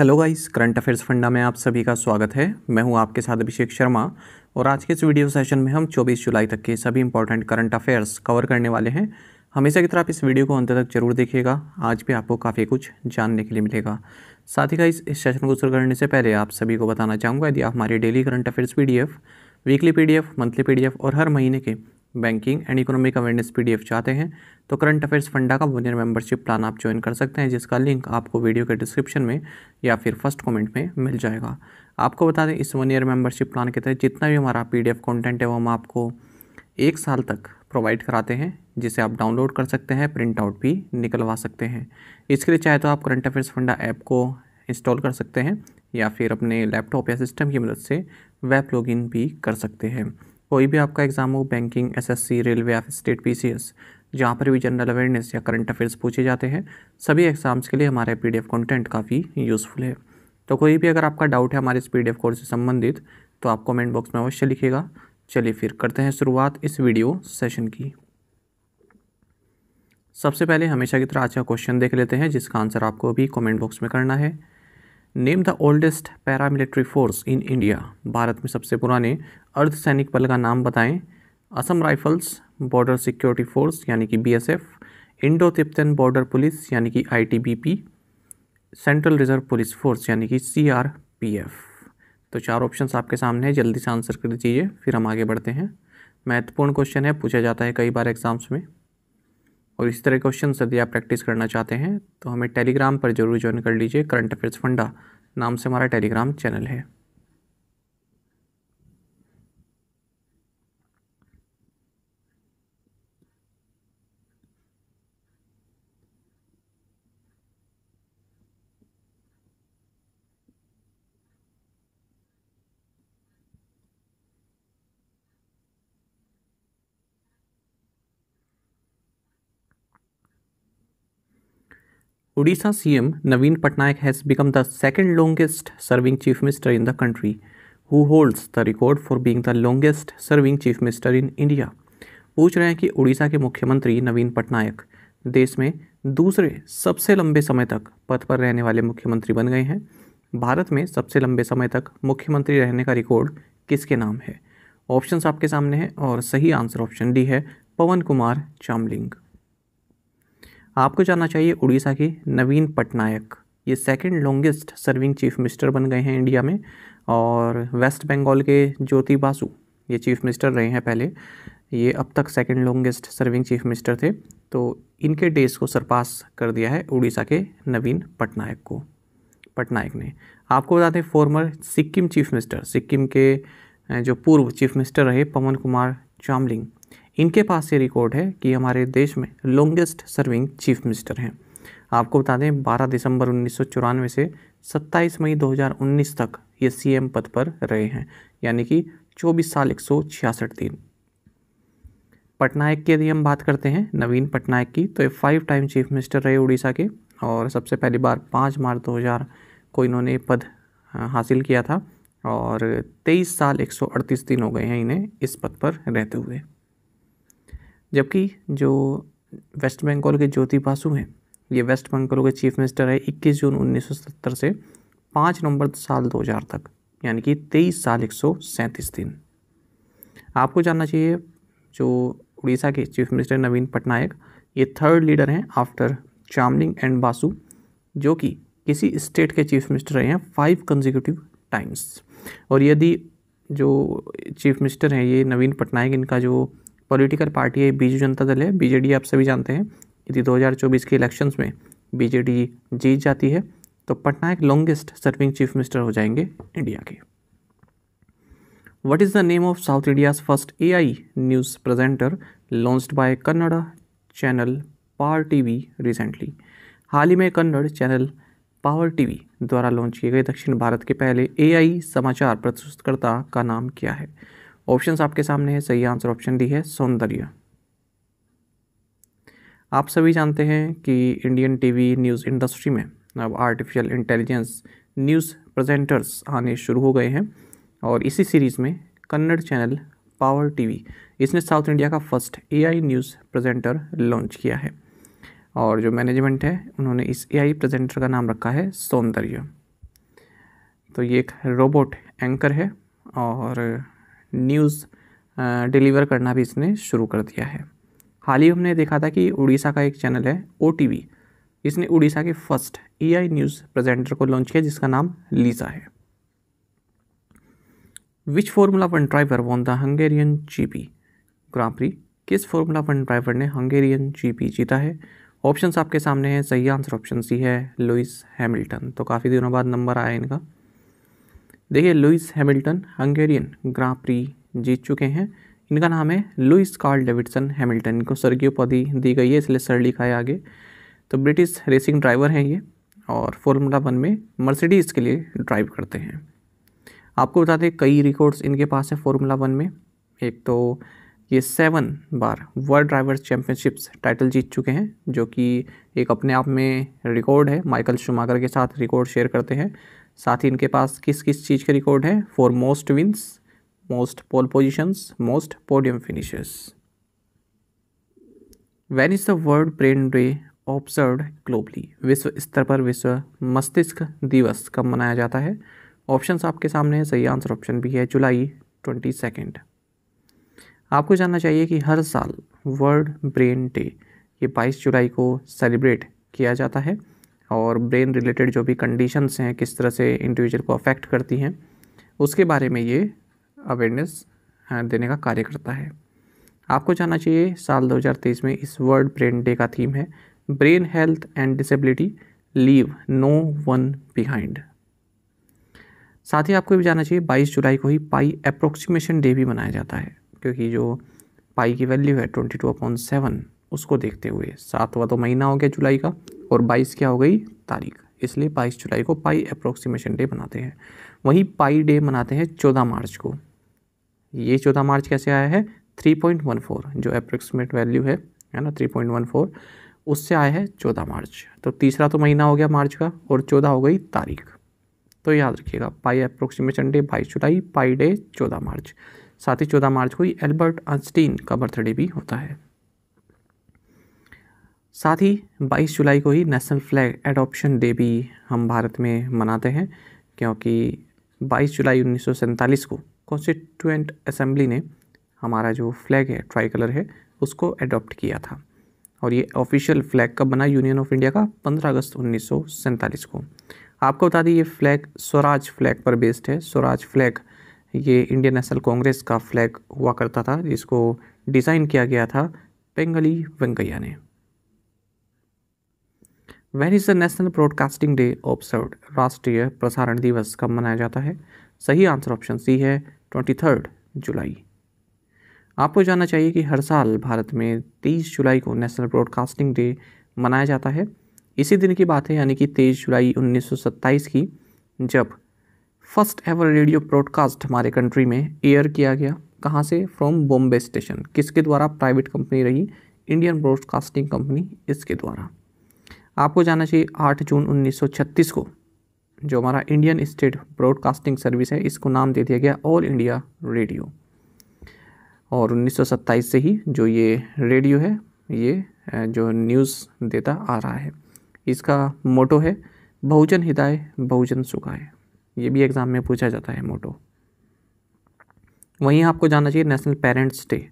Hello guys current affairs फंडा में आप सभी का स्वागत है मैं हूं आपके साथ अभिषेक शर्मा और आज के इस वीडियो सेशन में हम 24 जुलाई तक के सभी इंपॉर्टेंट करंट अफेयर्स कवर करने वाले हैं हमेशा की तरह आप इस वीडियो को अंत तक जरूर देखिएगा आज भी आपको काफ़ी कुछ जानने के लिए मिलेगा साथ ही का इस सेशन को शुरू करने से पहले आप सभी को बताना चाहूँगा यदि आप हमारे daily current affairs P weekly P monthly P और हर महीने के banking and economic awareness P चाहते हैं तो करंट अफेयर्स फंडा का वन ईयर मेंबरशिप प्लान आप ज्वाइन कर सकते हैं जिसका लिंक आपको वीडियो के डिस्क्रिप्शन में या फिर फर्स्ट कमेंट में मिल जाएगा आपको बता दें इस वन ईयर मेंबरशिप प्लान के तहत जितना भी हमारा पी कंटेंट है वो हम आपको एक साल तक प्रोवाइड कराते हैं जिसे आप डाउनलोड कर सकते हैं प्रिंट आउट भी निकलवा सकते हैं इसके लिए चाहे तो आप करंट अफेयर्स फंडा ऐप को इंस्टॉल कर सकते हैं या फिर अपने लैपटॉप या सिस्टम की मदद से वेब लॉगिन भी कर सकते हैं कोई भी आपका एग्ज़ाम हो बैंकिंग एसएससी रेलवे या स्टेट पीसीएस जहाँ पर भी जनरल अवेयरनेस या करंट अफेयर्स पूछे जाते हैं सभी एग्ज़ाम्स के लिए हमारा पीडीएफ कंटेंट काफ़ी यूज़फुल है तो कोई भी अगर आपका डाउट है हमारे इस पीडीएफ कोर्स से संबंधित तो आप कमेंट बॉक्स में अवश्य लिखेगा चलिए फिर करते हैं शुरुआत इस वीडियो सेशन की सबसे पहले हमेशा की तरह आज का क्वेश्चन देख लेते हैं जिसका आंसर आपको अभी कमेंट बॉक्स में करना है name the oldest paramilitary force in India Bharat में सबसे पुराने अर्धसैनिक बल का नाम बताएं Assam rifles border security force यानी कि BSF Indo Tibetan border police यानी कि ITBP central reserve police force यानी कि सीआरपीएफ तो चार ऑप्शन आपके सामने हैं जल्दी से आंसर कर दीजिए फिर हम आगे बढ़ते हैं महत्वपूर्ण क्वेश्चन है पूछा जाता है कई बार एग्जाम्स में और इस तरह क्वेश्चन यदि आप प्रैक्टिस करना चाहते हैं तो हमें टेलीग्राम पर जरूर ज्वाइन कर लीजिए करंट अफेयर्स फंडा नाम से हमारा टेलीग्राम चैनल है Odisha CM Naveen Patnaik has become the second longest serving chief minister in the country, who holds the record for being the longest serving chief minister in India. पूछ रहे हैं कि उड़ीसा के मुख्यमंत्री नवीन पटनायक देश में दूसरे सबसे लंबे समय तक पद पर रहने वाले मुख्यमंत्री बन गए हैं भारत में सबसे लंबे समय तक मुख्यमंत्री रहने का रिकॉर्ड किसके नाम है ऑप्शंस आपके सामने हैं और सही आंसर ऑप्शन डी है पवन कुमार चामलिंग आपको जानना चाहिए उड़ीसा के नवीन पटनायक ये second longest serving chief minister बन गए हैं इंडिया में और वेस्ट बंगाल के ज्योति बासु ये चीफ मिनिस्टर रहे हैं पहले ये अब तक second longest serving chief minister थे तो इनके डेज को सरपास कर दिया है उड़ीसा के नवीन पटनायक को पटनायक ने आपको बता दें former Sikkim chief minister Sikkim के जो पूर्व चीफ मिनिस्टर रहे पवन कुमार चामलिंग इनके पास ये रिकॉर्ड है कि हमारे देश में लॉन्गेस्ट सर्विंग चीफ मिनिस्टर हैं आपको बता दें 12 दिसंबर उन्नीस से 27 मई 2019 तक ये सीएम पद पर रहे हैं यानी कि 24 साल एक दिन पटनायक की यदि हम बात करते हैं नवीन पटनायक की तो ये फाइव टाइम चीफ मिनिस्टर रहे उड़ीसा के और सबसे पहली बार पाँच मार्च दो को इन्होंने पद हासिल किया था और 23 साल 138 दिन हो गए हैं इन्हें इस पद पर रहते हुए जबकि जो वेस्ट बंगाल के ज्योति बासु हैं ये वेस्ट बंगाल के चीफ मिनिस्टर है 21 जून 1970 से 5 नवंबर साल 2000 तक यानी कि 23 साल एक दिन आपको जानना चाहिए जो उड़ीसा के चीफ मिनिस्टर नवीन पटनायक ये थर्ड लीडर हैं आफ्टर चामलिंग एंड बासु जो कि किसी स्टेट के चीफ मिनिस्टर रहे हैं फाइव कंजिक्यूटिव टाइम्स और यदि जो चीफ मिनिस्टर हैं ये नवीन पटनायक इनका जो पॉलिटिकल पार्टी है बीजू जनता दल है बीजेडी आप सभी जानते हैं यदि 2024 के इलेक्शंस में बीजेडी जीत जाती है तो Patnaik longest serving chief minister हो जाएंगे इंडिया के what is the name of South India's first A I news presenter launched by Kannada channel power TV recently हाल ही में कन्नड़ चैनल पावर टीवी द्वारा लॉन्च किए गए दक्षिण भारत के पहले एआई समाचार प्रस्तुतकर्ता का नाम क्या है ऑप्शंस आपके सामने है सही आंसर ऑप्शन डी है सौंदर्य आप सभी जानते हैं कि इंडियन टीवी न्यूज़ इंडस्ट्री में अब आर्टिफिशियल इंटेलिजेंस न्यूज़ प्रेजेंटर्स आने शुरू हो गए हैं और इसी सीरीज़ में कन्नड़ चैनल पावर टीवी इसने साउथ इंडिया का first AI news presenter launch किया है और जो मैनेजमेंट है उन्होंने इस एआई प्रेजेंटर का नाम रखा है सौंदर्य तो ये एक रोबोट एंकर है और न्यूज़ डिलीवर करना भी इसने शुरू कर दिया है हाल ही हमने देखा था कि उड़ीसा का एक चैनल है ओ इसने उड़ीसा के फर्स्ट ई न्यूज़ प्रेजेंटर को लॉन्च किया जिसका नाम लीजा है which formula one driver won the Hungarian GP grand किस फॉर्मूला वन ड्राइवर ने हंगेरियन जीपी जीता है ऑप्शंस आपके सामने हैं सही आंसर ऑप्शन सी है लुइस हैमिल्टन तो काफ़ी दिनों बाद नंबर आया इनका देखिए Lewis Hamilton Hungarian grand prix जीत चुके हैं इनका नाम है लुइस कार्ल डेविडसन हैमिल्टन इनको स्वर्गीय उपाधि दी गई है इसलिए सर लिखा है आगे तो ब्रिटिश रेसिंग ड्राइवर हैं ये और फॉर्मूला वन में मर्सिडीज़ के लिए ड्राइव करते हैं आपको बता दें कई रिकॉर्ड्स इनके पास है फॉर्मूला वन में एक तो ये सेवन बार वर्ल्ड ड्राइवर्स चैम्पियनशिप्स टाइटल जीत चुके हैं जो कि एक अपने आप में रिकॉर्ड है माइकल शुमाकर के साथ रिकॉर्ड शेयर करते हैं साथ ही इनके पास किस किस चीज़ के रिकॉर्ड है for most wins most pole positions most podium finishes when is the world brain day observe globally विश्व स्तर पर विश्व मस्तिष्क दिवस कब मनाया जाता है ऑप्शन आपके सामने है सही आंसर ऑप्शन भी है जुलाई ट्वेंटी सेकेंड आपको जानना चाहिए कि हर साल वर्ल्ड ब्रेन डे ये 22 जुलाई को सेलिब्रेट किया जाता है और ब्रेन रिलेटेड जो भी कंडीशंस हैं किस तरह से इंडिविजुअल को अफेक्ट करती हैं उसके बारे में ये अवेयरनेस देने का कार्य करता है आपको जानना चाहिए साल 2023 में इस वर्ल्ड ब्रेन डे का थीम है brain health and disability leave no one behind साथ ही आपको भी जानना चाहिए 22 जुलाई को ही पाई अप्रोक्सीमेशन डे भी मनाया जाता है क्योंकि जो पाई की वैल्यू है ट्वेंटी टू अपॉइंट सेवन उसको देखते हुए सातवा तो महीना हो गया जुलाई का और बाईस क्या हो गई तारीख इसलिए बाईस जुलाई को पाई अप्रोक्सीमेशन डे मनाते हैं वहीं पाई डे मनाते हैं चौदह मार्च को ये चौदह मार्च कैसे आया है थ्री पॉइंट वन फोर जो अप्रोक्सीमेट वैल्यू है है ना थ्री पॉइंट वन फोर उससे आया है चौदह मार्च तो तीसरा तो महीना हो गया मार्च का और चौदह हो गई तारीख तो याद रखिएगा पाई अप्रोक्सीमेशन डे बाईस जुलाई पाई डे चौदह मार्च साथ ही चौदह मार्च को एल्बर्ट आंस्टीन का बर्थडे भी होता है साथ ही 22 जुलाई को ही नेशनल फ्लैग एडॉप्शन डे भी हम भारत में मनाते हैं क्योंकि 22 जुलाई उन्नीस को कॉन्स्टिट्यूंट असेंबली ने हमारा जो फ्लैग है ट्राई कलर है उसको एडॉप्ट किया था और ये ऑफिशियल फ्लैग कब बना यूनियन ऑफ इंडिया का 15 अगस्त उन्नीस को आपको बता दें ये फ्लैग स्वराज फ्लैग पर बेस्ड है स्वराज फ्लैग ये इंडियन नेशनल कांग्रेस का फ्लैग हुआ करता था जिसको डिज़ाइन किया गया था पेंगली वेंकैया ने when is the national broadcasting day observe राष्ट्रीय प्रसारण दिवस कब मनाया जाता है सही आंसर ऑप्शन सी है ट्वेंटी थर्ड जुलाई आपको जानना चाहिए कि हर साल भारत में तेईस जुलाई को नेशनल ब्रॉडकास्टिंग डे मनाया जाता है इसी दिन की बात है यानी कि तेईस जुलाई 1927 की जब फर्स्ट एवर रेडियो ब्रॉडकास्ट हमारे कंट्री में एयर किया गया कहाँ से फ्रॉम बॉम्बे स्टेशन किसके द्वारा प्राइवेट कंपनी रही इंडियन ब्रॉडकास्टिंग कंपनी इसके द्वारा आपको जाना चाहिए आठ जून 1936 को जो हमारा इंडियन स्टेट ब्रॉडकास्टिंग सर्विस है इसको नाम दे दिया गया ऑल इंडिया रेडियो और 1927 से ही जो ये रेडियो है ये जो न्यूज़ देता आ रहा है इसका मोटो है बहुजन हिदाय बहुजन सुखाय ये भी एग्ज़ाम में पूछा जाता है मोटो वहीं आपको जाना चाहिए नेशनल पेरेंट्स डे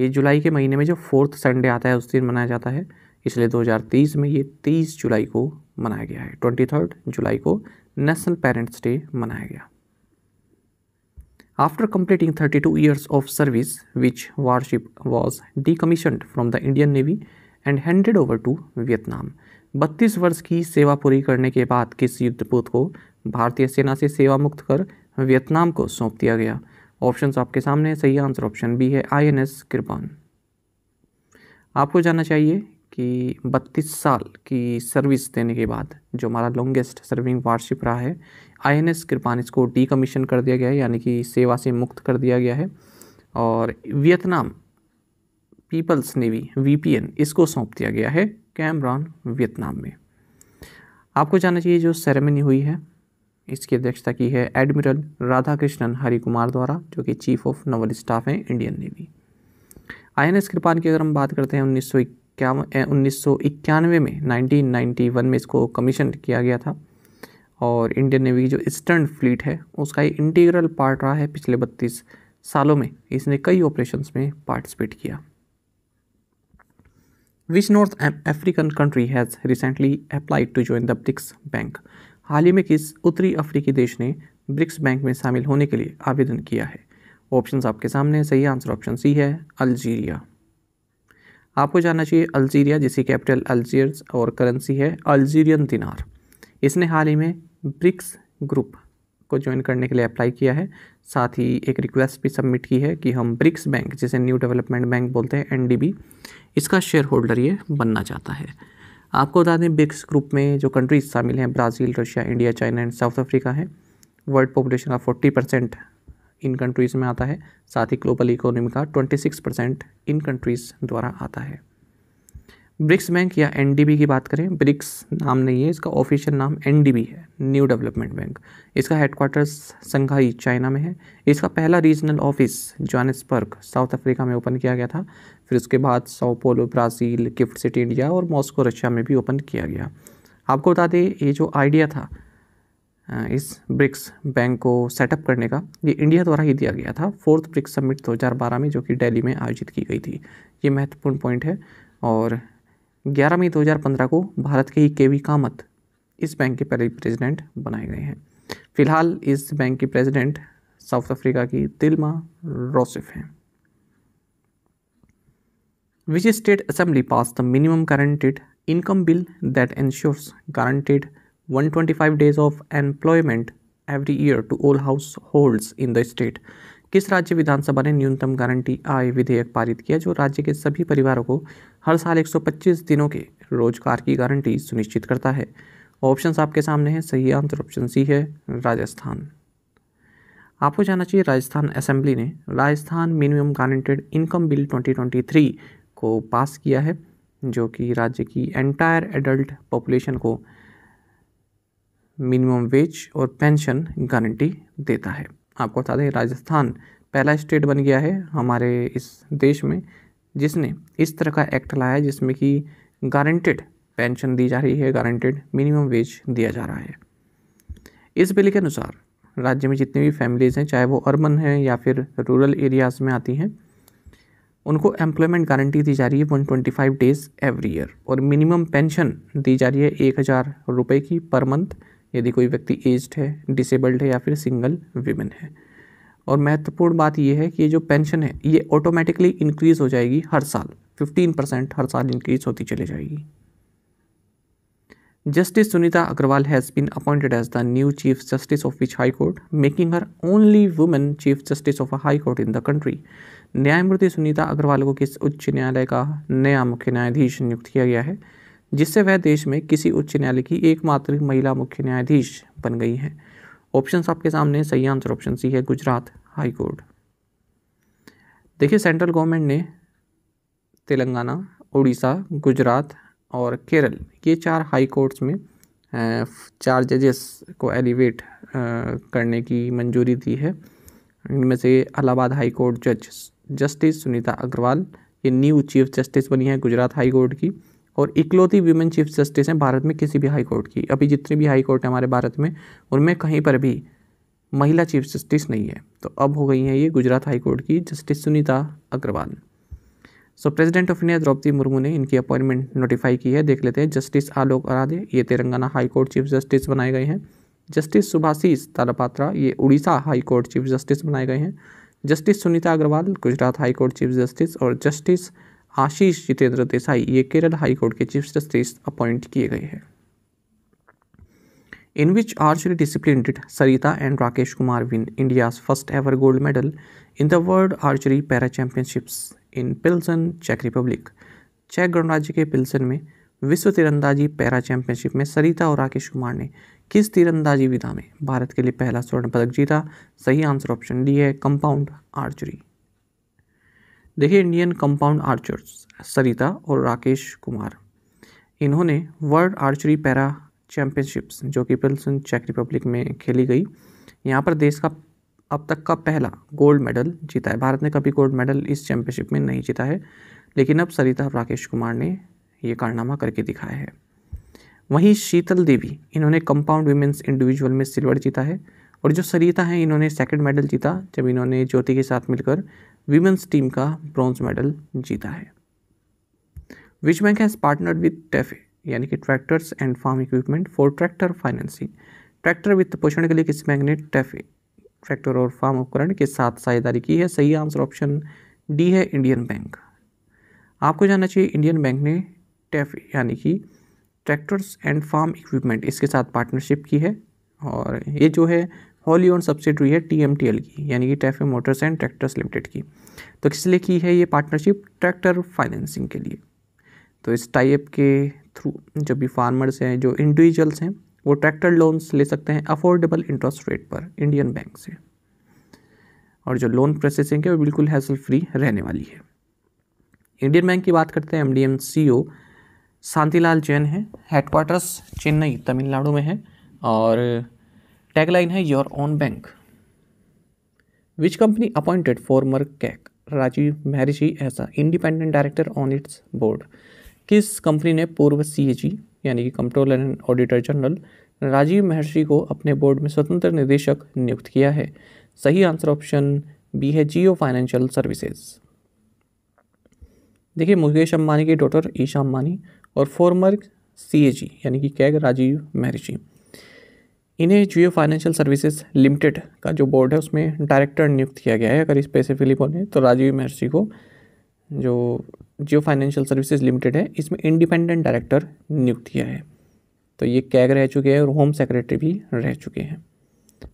ये जुलाई के महीने में जो फोर्थ संडे आता है उस दिन मनाया जाता है इसलिए 2030 में ये 30 जुलाई को मनाया गया है ट्वेंटी थर्ड जुलाई को नेशनल पेरेंट्स डे मनाया गया after completing 32 years of service, which warship was decommissioned from the Indian navy and handed over to Vietnam 32 वर्ष की सेवा पूरी करने के बाद किस युद्धपोत को भारतीय सेना से सेवा मुक्त कर वियतनाम को सौंप दिया गया ऑप्शन आपके सामने सही आंसर ऑप्शन बी है आई एन एस कृपान आपको जानना चाहिए कि 32 साल की सर्विस देने के बाद जो हमारा लॉन्गेस्ट सर्विंग वारशिप रहा है आई एन एस कृपान इसको डी कमीशन कर दिया गया है यानी कि सेवा से मुक्त कर दिया गया है और वियतनाम पीपल्स नेवी वी इसको सौंप दिया गया है कैमरॉन वियतनाम में आपको जानना चाहिए जो सेरेमनी हुई है इसकी अध्यक्षता की है एडमिरल राधाकृष्णन हरि कुमार द्वारा जो कि चीफ ऑफ नवल स्टाफ हैं Indian navy I N S Kirpan की अगर हम बात करते हैं उन्नीस उन्नीस सौ इक्यानवे में 1991 में इसको कमीशन किया गया था और इंडियन नेवी की जो ईस्टर्न फ्लीट है उसका ये इंटीग्रल पार्ट रहा है पिछले बत्तीस सालों में इसने कई ऑपरेशंस में पार्टिसिपेट किया which north African country has recently applied to join the BRICS bank हाल ही में किस उत्तरी अफ्रीकी देश ने ब्रिक्स बैंक में शामिल होने के लिए आवेदन किया है ऑप्शंस आपके सामने सही आंसर ऑप्शन सी है अल्जीरिया आपको जानना चाहिए अल्जीरिया जिसकी कैपिटल अल्जीर्स और करेंसी है अल्जीरियन दिनार इसने हाल ही में ब्रिक्स ग्रुप को ज्वाइन करने के लिए अप्लाई किया है साथ ही एक रिक्वेस्ट भी सबमिट की है कि हम ब्रिक्स बैंक जिसे न्यू डेवलपमेंट बैंक बोलते हैं एनडीबी इसका शेयर होल्डर ये बनना चाहता है आपको बता दें ब्रिक्स ग्रुप में जो कंट्रीज शामिल हैं Brazil Russia India China and South Africa है वर्ल्ड पॉपुलेशन का फोर्टी परसेंट इन कंट्रीज़ में आता है साथ ही ग्लोबल इकोनॉमी का 26 परसेंट इन कंट्रीज़ द्वारा आता है ब्रिक्स बैंक या एन की बात करें ब्रिक्स नाम नहीं है इसका ऑफिशियल नाम एन है न्यू डेवलपमेंट बैंक इसका हेडक्वार्टर्स संघाई चाइना में है इसका पहला regional office Johannesburg South Africa में ओपन किया गया था फिर उसके बाद Sao Paulo Brazil GIFT City India और मॉस्को रशिया में भी ओपन किया गया आपको बता दें ये जो आइडिया था इस ब्रिक्स बैंक को सेटअप करने का ये इंडिया द्वारा ही दिया गया था फोर्थ ब्रिक्स समिट 2012 में जो कि दिल्ली में आयोजित की गई थी ये महत्वपूर्ण पॉइंट है और 11 मई 2015 को भारत के ही के वी कामत इस बैंक के पहले प्रेसिडेंट बनाए गए हैं फिलहाल इस बैंक की प्रेसिडेंट साउथ अफ्रीका की तिलमा रोसिफ हैं which state assembly passed the minimum guaranteed income bill that ensures guaranteed 125 of employment every year to all households in the state किस राज्य विधानसभा ने न्यूनतम गारंटी आय विधेयक पारित किया जो राज्य के सभी परिवारों को हर साल 125 दिनों के रोजगार की गारंटी सुनिश्चित करता है ऑप्शन आपके सामने हैं सही आंसर ऑप्शन सी है राजस्थान आपको जानना चाहिए राजस्थान असेंबली ने Rajasthan minimum guaranteed income bill 2023 को पास किया है जो कि राज्य की एंटायर एडल्ट पॉपुलेशन को मिनिमम वेज और पेंशन गारंटी देता है आपको बता दें राजस्थान पहला स्टेट बन गया है हमारे इस देश में जिसने इस तरह का एक्ट लाया जिसमें कि गारंटेड पेंशन दी जा रही है गारंटेड मिनिमम वेज दिया जा रहा है इस बिल के अनुसार राज्य में जितनी भी फैमिलीज़ हैं चाहे वो अर्बन हैं या फिर रूरल एरियाज़ में आती हैं उनको एम्प्लॉयमेंट गारंटी दी जा रही है one twenty five days every year और मिनिमम पेंशन दी जा रही है एक हज़ार रुपये की पर मंथ यदि कोई व्यक्ति एज्ड है डिसेबल्ड है या फिर सिंगल वीमेन है और महत्वपूर्ण बात यह है कि ये जो पेंशन है ये ऑटोमेटिकली इंक्रीज़ हो जाएगी हर साल 15 परसेंट हर साल इंक्रीज होती चली जाएगी justice Sunita Agarwal has been appointed as the new chief justice of which high court making her only women chief justice of a high court in the country न्यायमूर्ति सुनीता अग्रवाल को किस उच्च न्यायालय का नया मुख्य न्यायाधीश नियुक्त किया गया है जिससे वह देश में किसी उच्च न्यायालय की एकमात्र महिला मुख्य न्यायाधीश बन गई हैं ऑप्शन आपके सामने सही आंसर ऑप्शन सी है गुजरात हाई कोर्ट देखिए सेंट्रल गवर्नमेंट ने तेलंगाना उड़ीसा गुजरात और केरल ये चार हाई कोर्ट्स में चार जजेस को एलिवेट करने की मंजूरी दी है इनमें से अलाहाबाद हाई कोर्ट जज जस्टिस सुनीता अग्रवाल ये न्यू चीफ जस्टिस बनी है गुजरात हाई कोर्ट की और इकलौती वीमेन चीफ जस्टिस हैं भारत में किसी भी हाई कोर्ट की अभी जितनी भी हाई कोर्ट है हमारे भारत में उनमें कहीं पर भी महिला चीफ जस्टिस नहीं है तो अब हो गई हैं ये गुजरात हाई कोर्ट की justice Sunita Agarwal so president of India Droupadi Murmu ने इनकी अपॉइंटमेंट नोटिफाई की है देख लेते हैं जस्टिस आलोक अराधे ये Telangana high court chief justice बनाए गए हैं जस्टिस सुभाषीष तालापात्रा ये Orissa high court chief justice बनाए गए हैं justice Sunita Agarwal Gujarat high court chief justice और जस्टिस आशीष जितेंद्र देसाई ये केरल हाईकोर्ट के चीफ जस्टिस अपॉइंट किए गए हैं in which archery discipline Sarita and Rakesh Kumar win India's first ever gold medal in the world archery para championship in Pilsen check Republic चेक गणराज्य के पिल्सन में विश्व तीरंदाजी पैरा चैंपियनशिप में सरिता और राकेश कुमार ने किस तीरंदाजी विधा में भारत के लिए पहला स्वर्ण पदक जीता सही आंसर ऑप्शन डी है कंपाउंड आर्चरी देखिए इंडियन कंपाउंड आर्चर्स सरिता और राकेश कुमार इन्होंने वर्ल्ड आर्चरी पैरा चैम्पियनशिप्स जो कि पिल्सन चेक रिपब्लिक में खेली गई यहाँ पर देश का अब तक का पहला गोल्ड मेडल जीता है भारत ने कभी गोल्ड मेडल इस चैम्पियनशिप में नहीं जीता है लेकिन अब सरिता और राकेश कुमार ने ये कारनामा करके दिखाया है वहीं शीतल देवी इन्होंने कंपाउंड वीमेंस इंडिविजुअल में सिल्वर जीता है और जो सरिता हैं इन्होंने सेकंड मेडल जीता जब इन्होंने ज्योति के साथ मिलकर वीमेंस टीम का ब्रॉन्ज मेडल जीता है which bank has partnered with TAFE यानी कि tractors and farm equipment for tractor financing tractor वित्त पोषण के लिए किस बैंक ने टेफे ट्रैक्टर और फार्म उपकरण के साथ साझेदारी की है सही आंसर ऑप्शन डी है इंडियन बैंक आपको जानना चाहिए इंडियन बैंक ने टेफ यानी कि ट्रैक्टर्स एंड फार्म इक्विपमेंट इसके साथ पार्टनरशिप की है और ये जो है होली ऑन सब्सिडरी है टीएमटीएल की यानी कि TAFE motors and tractors limited की तो किस लिए की है ये पार्टनरशिप ट्रैक्टर फाइनेंसिंग के लिए तो इस टाइप के थ्रू जो भी फार्मर्स हैं जो इंडिविजुअल्स हैं वो ट्रैक्टर लोन्स ले सकते हैं अफोर्डेबल इंटरेस्ट रेट पर इंडियन बैंक से और जो लोन प्रोसेसिंग है वो बिल्कुल हैसल फ्री रहने वाली है इंडियन बैंक की बात करते हैं M D M C O Shantilal Jain हैं हेडक्वार्टर्स चेन्नई तमिलनाडु में है और टैगलाइन है your own bank which company appointed former CAG Rajiv Mehrishi as independent director on its board किस कंपनी ने पूर्व सी यानी कि controller and auditor general Rajiv Mehrishi को अपने बोर्ड में स्वतंत्र निदेशक नियुक्त किया है सही आंसर ऑप्शन बी है जियो फाइनेंशियल सर्विसेज देखिए मुकेश अम्बानी के डॉटर ईशा अम्बानी और फॉर्मर सी यानी कि कैग राजीव महर्षि इन्हें जियो फाइनेंशियल सर्विसेज लिमिटेड का जो बोर्ड है उसमें डायरेक्टर नियुक्त किया गया है अगर स्पेसिफिकली बोलें तो राजीव महर्षि को जो जियो फाइनेंशियल सर्विसेज लिमिटेड है इसमें इंडिपेंडेंट डायरेक्टर नियुक्त किया है तो ये कैग रह चुके हैं और होम सेक्रेटरी भी रह चुके हैं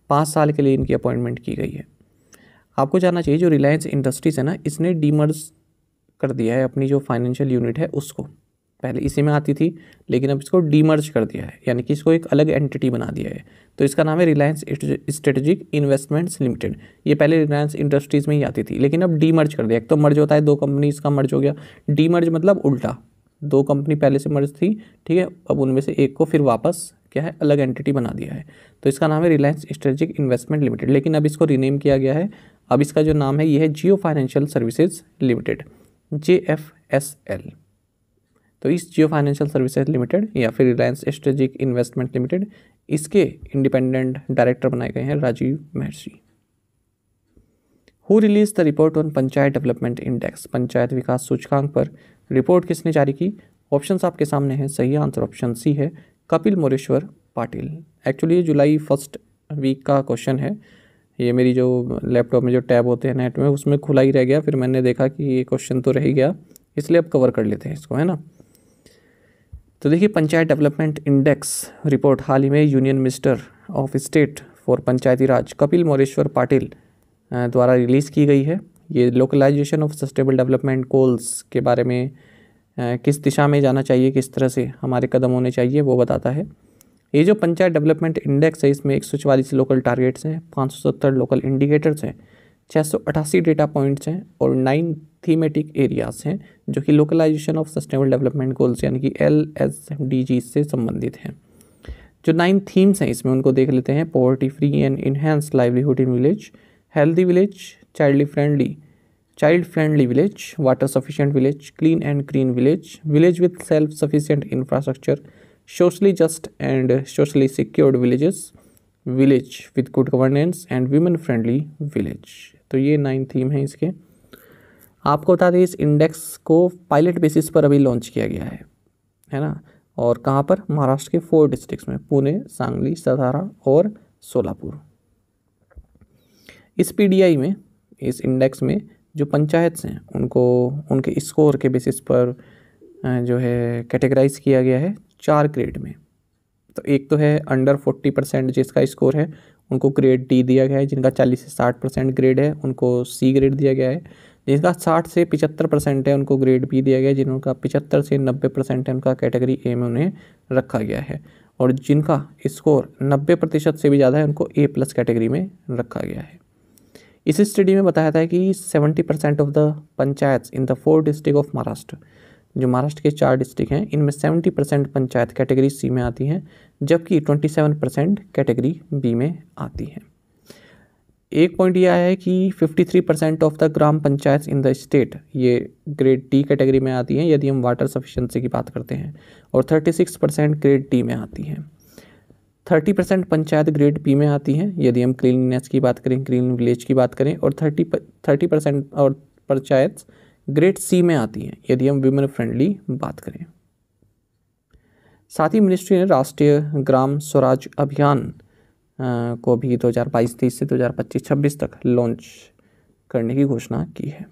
पाँच साल के लिए इनकी अपॉइंटमेंट की गई है आपको जानना चाहिए जो रिलायंस इंडस्ट्रीज़ है ना इसने डीमर्स कर दिया है अपनी जो फाइनेंशियल यूनिट है उसको पहले इसी में आती थी लेकिन अब इसको डीमर्ज कर दिया है यानी कि इसको एक अलग एंटिटी बना दिया है तो इसका नाम है रिलायंस स्ट्रेटेजिक इन्वेस्टमेंट्स लिमिटेड ये पहले रिलायंस इंडस्ट्रीज़ में ही आती थी लेकिन अब डीमर्ज कर दिया एक तो मर्ज होता है दो कंपनी इसका मर्ज हो गया डीमर्ज मतलब उल्टा दो कंपनी पहले से मर्ज थी ठीक है अब उनमें से एक को फिर वापस क्या है अलग एंटिटी बना दिया है तो इसका नाम है रिलायंस स्ट्रेटेजिक इन्वेस्टमेंट लिमिटेड लेकिन अब इसको रीनेम किया गया है अब इसका जो नाम है ये है Jio financial services limited J F S L तो इस जियो फाइनेंशियल सर्विसेज लिमिटेड या फिर रिलायंस स्ट्रेटेजिक इन्वेस्टमेंट लिमिटेड इसके इंडिपेंडेंट डायरेक्टर बनाए गए हैं Rajiv Mehrishi who released the report on panchayat development index panchayat विकास सूचकांक पर रिपोर्ट किसने जारी की ऑप्शन आपके सामने हैं सही आंसर ऑप्शन सी है Kapil Moreshwar Patil actually July first week का क्वेश्चन है ये मेरी जो लैपटॉप में जो टैब होते हैं नेट में उसमें खुला ही रह गया फिर मैंने देखा कि ये क्वेश्चन तो रह गया इसलिए अब कवर कर लेते हैं इसको है ना तो देखिए पंचायत डेवलपमेंट इंडेक्स रिपोर्ट हाल ही में union minister of state for panchayati raj Kapil Moreshwar Patil द्वारा रिलीज़ की गई है ये localization of sustainable development goals के बारे में किस दिशा में जाना चाहिए किस तरह से हमारे कदम होने चाहिए वो बताता है ये जो पंचायत डेवलपमेंट इंडेक्स है इसमें एक लोकल टारगेट्स हैं पाँच लोकल इंडिकेटर्स हैं छः डेटा पॉइंट्स हैं और नाइन थीमेटिक एरियाज हैं जो कि localization of sustainable development goals यानी कि एल एस डी जी से संबंधित हैं जो नाइन थीम्स हैं इसमें उनको देख लेते हैं poverty free and enhanced livelihood in village healthy village child friendly child friendly village water sufficient village clean and green village village with self sufficient infrastructure socially just and socially secured villages village with good governance and women friendly village तो ये nine theme है इसके आपको बता दें इस index को pilot basis पर अभी लॉन्च किया गया है है ना और कहाँ पर महाराष्ट्र के फोर डिस्ट्रिक्ट्स में पुणे सांगली सतारा और सोलापुर इस पीडीआई में इस इंडेक्स में जो पंचायत हैं उनको उनके स्कोर के बेसिस पर जो है कैटेगराइज किया गया है चार ग्रेड में तो एक तो है अंडर फोर्टी परसेंट जिसका स्कोर है उनको ग्रेड डी दिया गया है जिनका चालीस से साठ परसेंट ग्रेड है उनको सी ग्रेड दिया गया है जिनका साठ से पिचहत्तर परसेंट है उनको ग्रेड बी दिया गया है जिनका पिचहत्तर से नब्बे परसेंट है उनका कैटेगरी ए में उन्हें रखा गया है और जिनका स्कोर नब्बे प्रतिशत से भी ज़्यादा है उनको ए प्लस कैटेगरी में रखा गया है इस स्टडी में बताया था कि seventy percent of the panchayat in the four district of Maharashtra जो महाराष्ट्र के चार डिस्ट्रिक्ट हैं इनमें seventy percent panchayat category C में आती हैं जबकि twenty seven percent category B में आती हैं एक पॉइंट ये आया है कि 53 percent of the gram panchayat in the state ये ग्रेड डी कैटेगरी में आती हैं यदि हम वाटर सफिशेंसी की बात करते हैं और 36 परसेंट ग्रेड डी में आती हैं 30 परसेंट पंचायत ग्रेड पी में आती हैं यदि हम क्लीननेस की बात करें क्लीन विलेज की बात करें और थर्टी थर्टी परसेंट और पंचायत ग्रेट सी में आती है यदि हम विमेन फ्रेंडली बात करें साथ ही मिनिस्ट्री ने राष्ट्रीय ग्राम स्वराज अभियान को भी 2022-23 से 2025-26 तक लॉन्च करने की घोषणा की है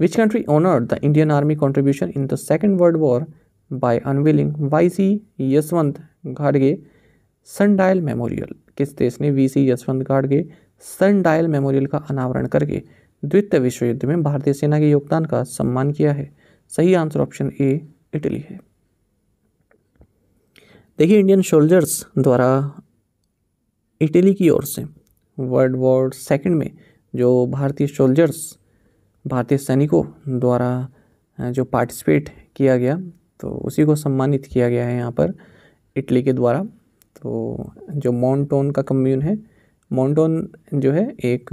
which country honoured the Indian army contribution in the second world war by unveiling Y C Yashwant घाटगे सन डायल मेमोरियल किस देश ने वी सी यशवंत घाटगे सन डायल मेमोरियल का अनावरण करके द्वितीय विश्व युद्ध में भारतीय सेना के योगदान का सम्मान किया है सही आंसर ऑप्शन ए इटली है देखिए इंडियन सोल्जर्स द्वारा इटली की ओर से वर्ल्ड वॉर सेकेंड में जो भारतीय सोल्जर्स भारतीय सैनिकों द्वारा जो पार्टिसिपेट किया गया तो उसी को सम्मानित किया गया है यहाँ पर इटली के द्वारा तो जो मॉन्टोन का कम्यून है मॉन्टोन जो है एक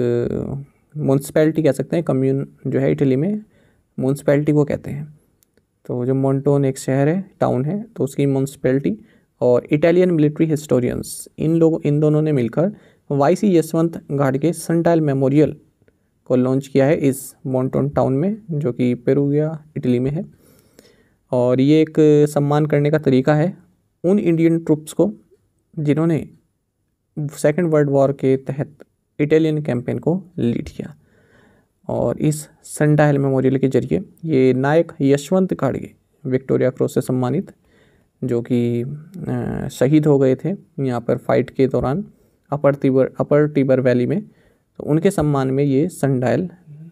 म्यूनसिपैलिटी कह सकते हैं कम्यून जो है इटली में म्यूनसपैलिटी को कहते हैं तो जो मोन्टोन एक शहर है टाउन है तो उसकी म्यूनसपैलिटी और इटालियन मिलिट्री हिस्टोरियंस इन लोगों इन दोनों ने मिलकर वाई सी यशवंत घाट के सनटाइल मेमोरियल को लॉन्च किया है इस मोन्टोन टाउन में जो कि पेरुगिया इटली में है और ये एक सम्मान करने का तरीका है उन इंडियन ट्रुप्स को जिन्होंने सेकेंड वर्ल्ड वॉर के तहत इटालियन कैंपेन को लीड किया और इस सेंटाइल मेमोरियल के जरिए ये नायक यशवंत खाड़गे विक्टोरिया क्रॉस से सम्मानित जो कि शहीद हो गए थे यहाँ पर फाइट के दौरान अपर तिबर अपर टिबर वैली में तो उनके सम्मान में ये संडाइल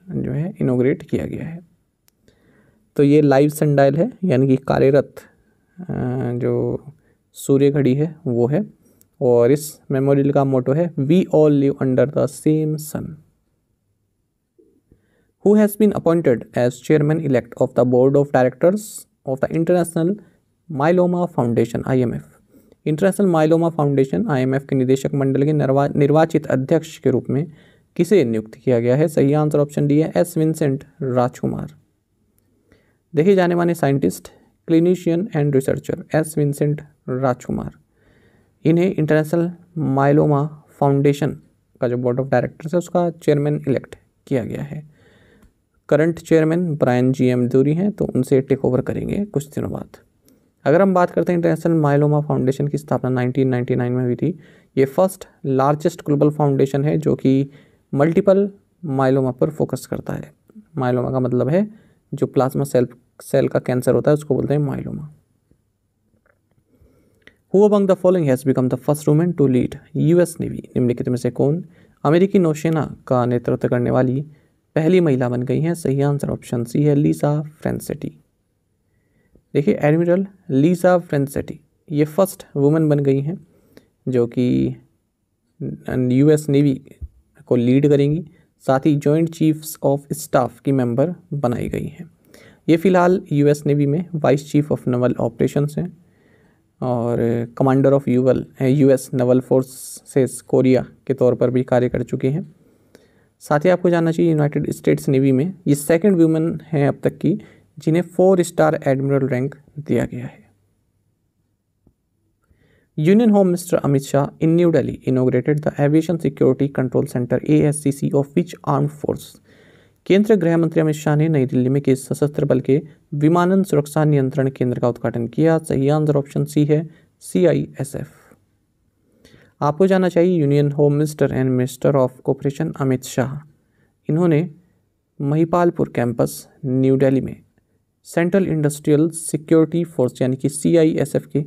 जो है इनोग्रेट किया गया है तो ये लाइव संडाइल है यानी कि कार्यरत जो सूर्य घड़ी है वो है और इस मेमोरियल का मोटो है we all live under the same sun who has been appointed as chairman elect of the board of directors of the international myeloma foundation IMF international myeloma foundation IMF के निदेशक मंडल के निर्वा, निर्वाचित अध्यक्ष के रूप में किसे नियुक्त किया गया है सही आंसर ऑप्शन डी है एस विंसेंट राजकुमार देखे जाने माने scientist clinician and researcher S Vincent Rajkumar इन्हें इंटरनेशनल माइलोमा फाउंडेशन का जो बोर्ड ऑफ डायरेक्टर्स है उसका चेयरमैन इलेक्ट किया गया है current chairman Brian G M Durie हैं तो उनसे टेक ओवर करेंगे कुछ दिनों बाद अगर हम बात करते हैं इंटरनेशनल माइलोमा फाउंडेशन की स्थापना 1999 में हुई थी ये फर्स्ट लार्जेस्ट ग्लोबल फाउंडेशन है जो कि मल्टीपल माइलोमा पर फोकस करता है माइलोमा का मतलब है जो प्लाज्मा सेल सेल का कैंसर होता है उसको बोलते हैं myeloma who among the following has become the first women to lead US navy निम्नलिखित में से कौन अमेरिकी नौसेना का नेतृत्व करने वाली पहली महिला बन गई हैं सही आंसर ऑप्शन सी है लीसा फ्रेंसेटी देखिए एडमिरल लीसा फ्रेंसेटी ये फर्स्ट वुमेन बन गई हैं जो कि यूएस नेवी को लीड करेंगी साथ ही जॉइंट चीफ्स ऑफ स्टाफ की मेंबर बनाई गई हैं ये फ़िलहाल यूएस नेवी में vice chief of naval operations हैं और कमांडर ऑफ यूवल यूएस नवल फोर्सेस कोरिया के तौर पर भी कार्य कर चुके हैं साथ ही आपको जानना चाहिए यूनाइटेड स्टेट्स नेवी में ये सेकंड वूमेन हैं अब तक की जिन्हें फोर स्टार एडमिरल रैंक दिया गया है union home minister Amit Shah in New Delhi inaugurated the aviation security control centre a of which arm force केंद्रीय गृह मंत्री अमित शाह ने नई दिल्ली में के सशस्त्र बल के विमानन सुरक्षा नियंत्रण केंद्र का उद्घाटन किया सही आंसर ऑप्शन सी है सी आई एस एफ आपको जाना चाहिए union home minister and minister of cooperation Amit Shah इन्होंने महिपालपुर कैंपस न्यू दिल्ली में सेंट्रल इंडस्ट्रियल सिक्योरिटी फोर्स यानी कि सी आई एस एफ के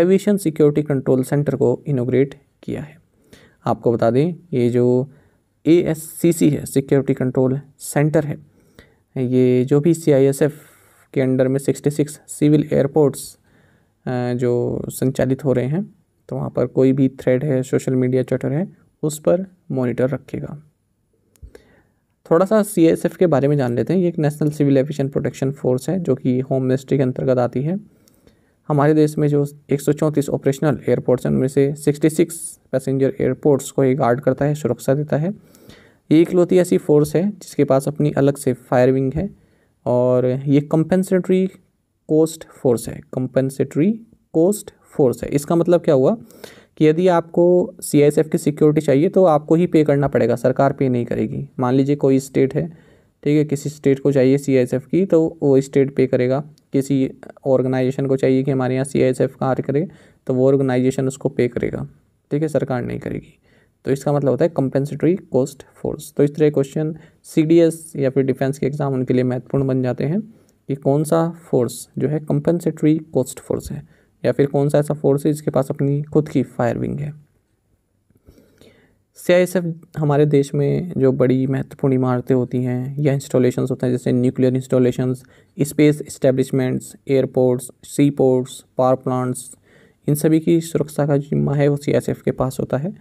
एविएशन सिक्योरिटी कंट्रोल सेंटर को इनोग्रेट किया है आपको बता दें ये जो ए एस सी सी है सिक्योरिटी कंट्रोल सेंटर है ये जो भी सी आई एस एफ के अंडर में सिक्सटी सिक्स सिविल एयरपोर्ट्स जो संचालित हो रहे हैं तो वहाँ पर कोई भी थ्रेड है सोशल मीडिया चटर है उस पर मॉनिटर रखेगा थोड़ा सा सी एस एफ के बारे में जान लेते हैं ये एक national civil aviation protection force है जो कि होम मिनिस्ट्री के अंतर्गत आती है हमारे देश में जो एक ऑपरेशनल एयरपोर्ट्स हैं उनमें से 66 पैसेंजर एयरपोर्ट्स को ये गार्ड करता है सुरक्षा देता है ये इकलौती ऐसी फोर्स है जिसके पास अपनी अलग से फायर विंग है और ये कंपेंसेटरी कोस्ट फोर्स है कंपेंसेटरी कोस्ट फोर्स है इसका मतलब क्या हुआ कि यदि आपको सी की सिक्योरिटी चाहिए तो आपको ही पे करना पड़ेगा सरकार पे नहीं करेगी मान लीजिए कोई स्टेट है ठीक है किसी स्टेट को चाहिए सी की तो वो स्टेट पे करेगा किसी ऑर्गेनाइजेशन को चाहिए कि हमारे यहाँ सी आई कार्य करे तो वो ऑर्गेनाइजेशन उसको पे करेगा ठीक है सरकार नहीं करेगी तो इसका मतलब होता है कंपेंसेटरी कॉस्ट फोर्स तो इस तरह क्वेश्चन एस या फिर डिफेंस के एग्ज़ाम उनके लिए महत्वपूर्ण बन जाते हैं कि कौन सा फोर्स जो है कंपेंसेटरी कॉस्ट फोर्स है या फिर कौन सा ऐसा फोर्स है जिसके पास अपनी खुद की फायर विंग है सी हमारे देश में जो बड़ी महत्वपूर्ण इमारतें होती हैं या इंस्टॉलेशंस होते हैं जैसे nuclear installations space establishments airports sea ports power plants इन सभी की सुरक्षा का जिम्मा है वो सी के पास होता है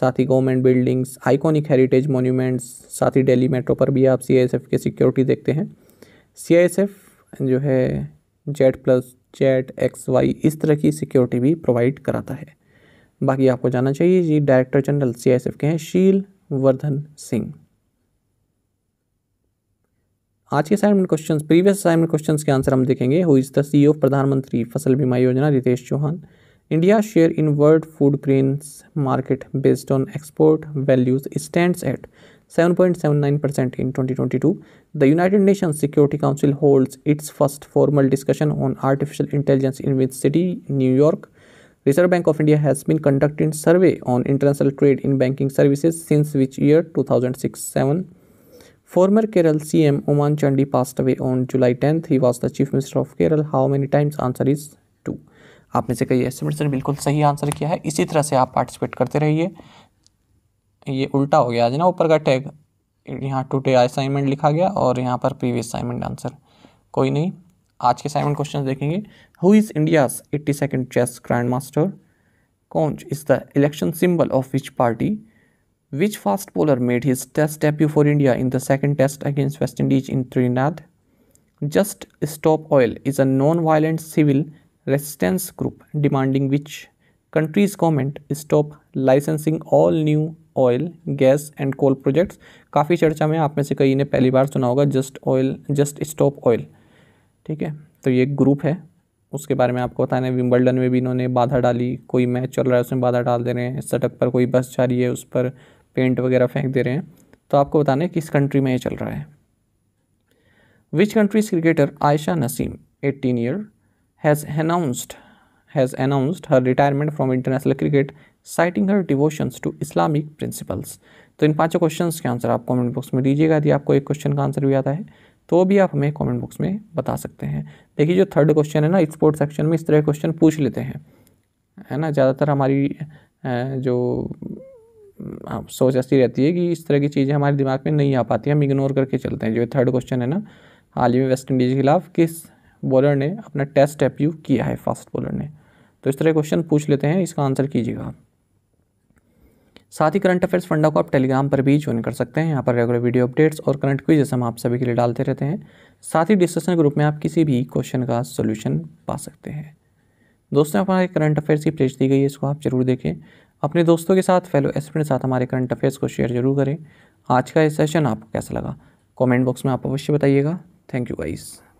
साथ ही government buildings iconic heritage monuments साथ ही डेली मेट्रो पर भी आप सी के सिक्योरिटी देखते हैं सी जो है jet plus jet X Y इस तरह की सिक्योरिटी भी प्रोवाइड कराता है बाकी आपको जाना चाहिए जी डायरेक्टर जनरल सी के हैं शील वर्धन सिंह आज के assignment question previous assignment question के आंसर हम देखेंगे who is the C of Pradhan Mantri Fasal Bima Yojana Ritesh Chauhan India share in world food grains market based on export values stands at 7.79 percent in twenty The United Nations Security Council holds its first formal discussion on artificial intelligence in which city, New reserve bank of India has been conducting survey on international trade in banking services since which year two thousand six seven former Kerala C M Oommen Chandy pass away on July tenth he was the chief minister of Kerala how many times answer is two आपने से कही estimate से बिल्कुल सही answer किया है इसी तरह से आप पार्टिसिपेट करते रहिए ये उल्टा हो गया आज ना ऊपर का टैग यहाँ टू डे असाइनमेंट लिखा गया और यहाँ पर प्रीवियस असाइनमेंट आंसर कोई नहीं आज के सेवन क्वेश्चन देखेंगे who is India eighty second chess grand master कौन is the election symbol of which party which fast bowler made his test debut for India in the second test against West Indies in Trinidad just stop oil is a non violent civil resistance group demanding which countries government stop licensing all new oil gas and coal projects काफ़ी चर्चा में आप में से कई ने पहली बार सुना होगा just oil just stop oil ठीक है तो ये ग्रुप है उसके बारे में आपको बताना है विम्बलडन में भी इन्होंने बाधा डाली कोई मैच चल रहा है उसमें बाधा डाल दे रहे हैं सड़क पर कोई बस जा रही है उस पर पेंट वगैरह फेंक दे रहे हैं तो आपको बताना है किस कंट्री में ये चल रहा है which countries cricketer Ayesha Naseem eighteen year has announced has announced her retirement from international cricket citing her devotions to Islamic principles तो इन पांचों क्वेश्चंस के आंसर आप कमेंट बॉक्स में दीजिएगा यदि आपको एक क्वेश्चन का आंसर भी आता है तो भी आप हमें कमेंट बॉक्स में बता सकते हैं देखिए जो थर्ड क्वेश्चन है ना स्पोर्ट सेक्शन में इस तरह क्वेश्चन पूछ लेते हैं है ना ज़्यादातर हमारी जो सोच ऐसी रहती है कि इस तरह की चीज़ें हमारे दिमाग में नहीं आ पाती हम इग्नोर करके चलते हैं जो थर्ड क्वेश्चन है ना हाल ही में वेस्ट इंडीज़ के खिलाफ किस बॉलर ने अपना टेस्ट एप्यू किया है फास्ट बॉलर ने तो इस तरह क्वेश्चन पूछ लेते हैं इसका आंसर कीजिएगा आप साथ ही करंट अफेयर्स फंडा को आप टेलीग्राम पर भी ज्वाइन कर सकते हैं यहाँ पर रेगुलर वीडियो अपडेट्स और करंट क्विज हम आप सभी के लिए डालते रहते हैं साथ ही डिस्कशन ग्रुप में आप किसी भी क्वेश्चन का सोल्यूशन पा सकते हैं दोस्तों हमारे करंट अफेयर्स की पेज दी गई है इसको आप जरूर देखें अपने दोस्तों के साथ फेलो के साथ हमारे करंट अफेयर्स को शेयर जरूर करें आज का ये सेशन आपको कैसा लगा कमेंट बॉक्स में आप अवश्य बताइएगा थैंक यू गाइस